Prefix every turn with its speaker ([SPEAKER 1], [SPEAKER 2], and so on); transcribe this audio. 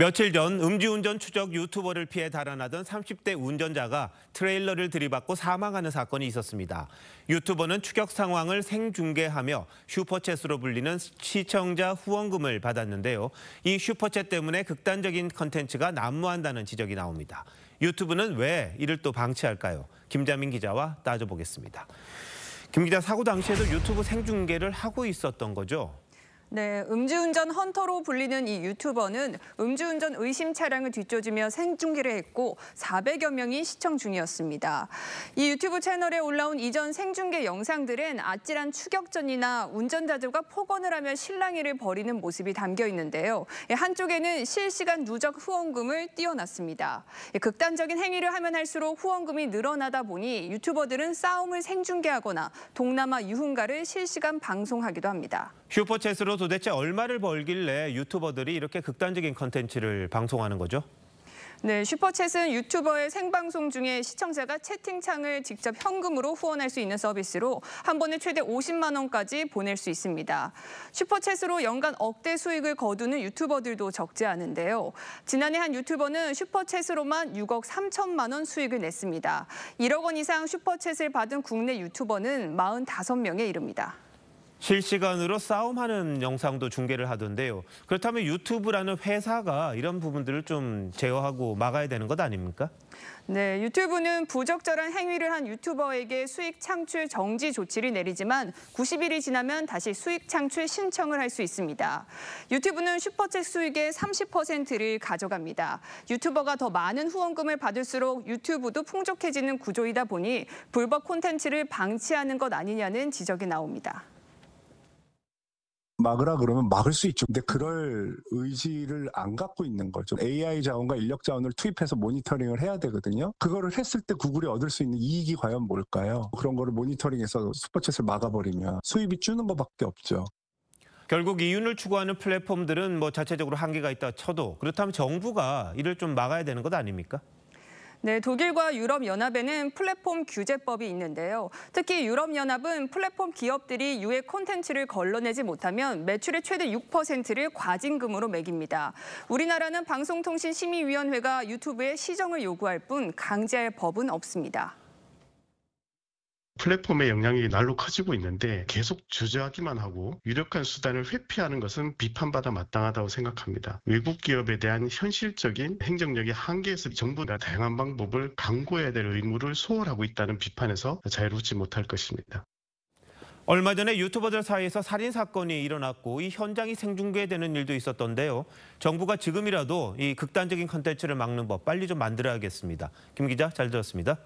[SPEAKER 1] 며칠 전 음주운전 추적 유튜버를 피해 달아나던 30대 운전자가 트레일러를 들이받고 사망하는 사건이 있었습니다. 유튜버는 추격 상황을 생중계하며 슈퍼챗으로 불리는 시청자 후원금을 받았는데요. 이 슈퍼챗 때문에 극단적인 컨텐츠가 난무한다는 지적이 나옵니다. 유튜브는 왜 이를 또 방치할까요? 김자민 기자와 따져보겠습니다. 김 기자, 사고 당시에도 유튜브 생중계를 하고 있었던 거죠?
[SPEAKER 2] 네, 음주운전 헌터로 불리는 이 유튜버는 음주운전 의심 차량을 뒤쫓으며 생중계를 했고 400여 명이 시청 중이었습니다. 이 유튜브 채널에 올라온 이전 생중계 영상들은 아찔한 추격전이나 운전자들과 폭언을 하며 실랑이를 벌이는 모습이 담겨 있는데요. 예, 한쪽에는 실시간 누적 후원금을 띄워놨습니다. 예, 극단적인 행위를 하면 할수록 후원금이 늘어나다 보니 유튜버들은 싸움을 생중계하거나 동남아 유흥가를 실시간 방송하기도 합니다.
[SPEAKER 1] 슈퍼챗으로 도대체 얼마를 벌길래 유튜버들이 이렇게 극단적인 컨텐츠를 방송하는 거죠?
[SPEAKER 2] 네, 슈퍼챗은 유튜버의 생방송 중에 시청자가 채팅창을 직접 현금으로 후원할 수 있는 서비스로 한 번에 최대 50만 원까지 보낼 수 있습니다. 슈퍼챗으로 연간 억대 수익을 거두는 유튜버들도 적지 않은데요. 지난해 한 유튜버는 슈퍼챗으로만 6억 3천만 원 수익을 냈습니다. 1억 원 이상 슈퍼챗을 받은 국내 유튜버는 45명에 이릅니다.
[SPEAKER 1] 실시간으로 싸움하는 영상도 중계를 하던데요. 그렇다면 유튜브라는 회사가 이런 부분들을 좀 제어하고 막아야 되는 것 아닙니까?
[SPEAKER 2] 네, 유튜브는 부적절한 행위를 한 유튜버에게 수익 창출 정지 조치를 내리지만 90일이 지나면 다시 수익 창출 신청을 할 수 있습니다. 유튜브는 슈퍼챗 수익의 30%를 가져갑니다. 유튜버가 더 많은 후원금을 받을수록 유튜브도 풍족해지는 구조이다 보니 불법 콘텐츠를 방치하는 것 아니냐는 지적이 나옵니다.
[SPEAKER 1] 막으라 그러면 막을 수 있죠. 근데 그럴 의지를 안 갖고 있는 거죠. AI 자원과 인력 자원을 투입해서 모니터링을 해야 되거든요. 그거를 했을 때 구글이 얻을 수 있는 이익이 과연 뭘까요? 그런 거를 모니터링해서 스포츠를 막아버리면 수입이
[SPEAKER 2] 주는 것밖에 없죠.
[SPEAKER 1] 결국 이윤을 추구하는 플랫폼들은 뭐 자체적으로 한계가 있다 쳐도 그렇다면 정부가 이를 좀 막아야 되는 것 아닙니까?
[SPEAKER 2] 네, 독일과 유럽연합에는 플랫폼 규제법이 있는데요. 특히 유럽연합은 플랫폼 기업들이 유해 콘텐츠를 걸러내지 못하면 매출의 최대 6%를 과징금으로 매깁니다. 우리나라는 방송통신심의위원회가 유튜브에 시정을 요구할 뿐 강제할 법은 없습니다.
[SPEAKER 1] 플랫폼의 영향이 날로 커지고 있는데 계속 주저하기만 하고 유력한 수단을 회피하는 것은 비판받아 마땅하다고 생각합니다. 외국 기업에 대한 현실적인 행정력의 한계에서 정부가 다양한 방법을 강구해야 될 의무를 소홀하고 있다는 비판에서 자유롭지 못할 것입니다. 얼마 전에 유튜버들 사이에서 살인 사건이 일어났고 이 현장이 생중계되는 일도 있었던데요. 정부가 지금이라도 이 극단적인 컨텐츠를 막는 법 빨리 좀 만들어야겠습니다. 김 기자 잘 들었습니다.